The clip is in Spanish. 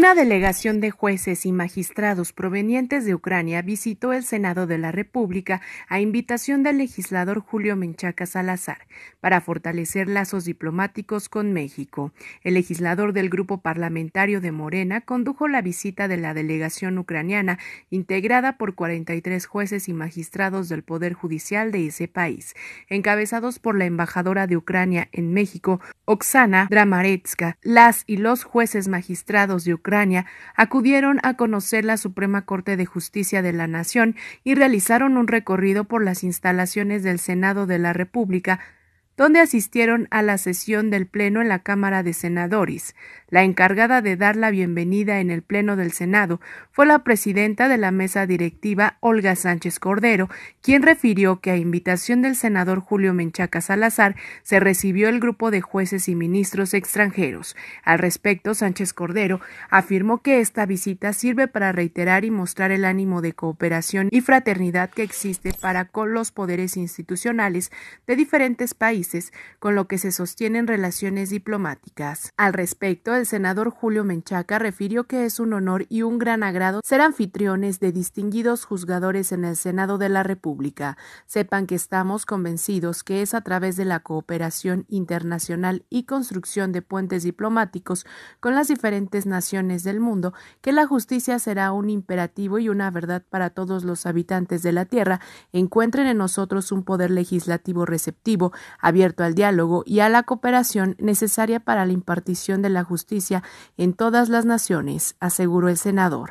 Una delegación de jueces y magistrados provenientes de Ucrania visitó el Senado de la República a invitación del legislador Julio Menchaca Salazar para fortalecer lazos diplomáticos con México. El legislador del grupo parlamentario de Morena condujo la visita de la delegación ucraniana integrada por 43 jueces y magistrados del Poder Judicial de ese país, encabezados por la embajadora de Ucrania en México, Oksana Dramaretska. Las y los jueces magistrados de acudieron a conocer la Suprema Corte de Justicia de la Nación y realizaron un recorrido por las instalaciones del Senado de la República donde asistieron a la sesión del Pleno en la Cámara de Senadores. La encargada de dar la bienvenida en el Pleno del Senado fue la presidenta de la mesa directiva, Olga Sánchez Cordero, quien refirió que a invitación del senador Julio Menchaca Salazar se recibió el grupo de jueces y ministros extranjeros. Al respecto, Sánchez Cordero afirmó que esta visita sirve para reiterar y mostrar el ánimo de cooperación y fraternidad que existe para con los poderes institucionales de diferentes países con lo que se sostienen relaciones diplomáticas. Al respecto, el senador Julio Menchaca refirió que es un honor y un gran agrado ser anfitriones de distinguidos juzgadores en el Senado de la República. Sepan que estamos convencidos que es a través de la cooperación internacional y construcción de puentes diplomáticos con las diferentes naciones del mundo que la justicia será un imperativo y una verdad para todos los habitantes de la Tierra encuentren en nosotros un poder legislativo receptivo, a abierto al diálogo y a la cooperación necesaria para la impartición de la justicia en todas las naciones, aseguró el senador.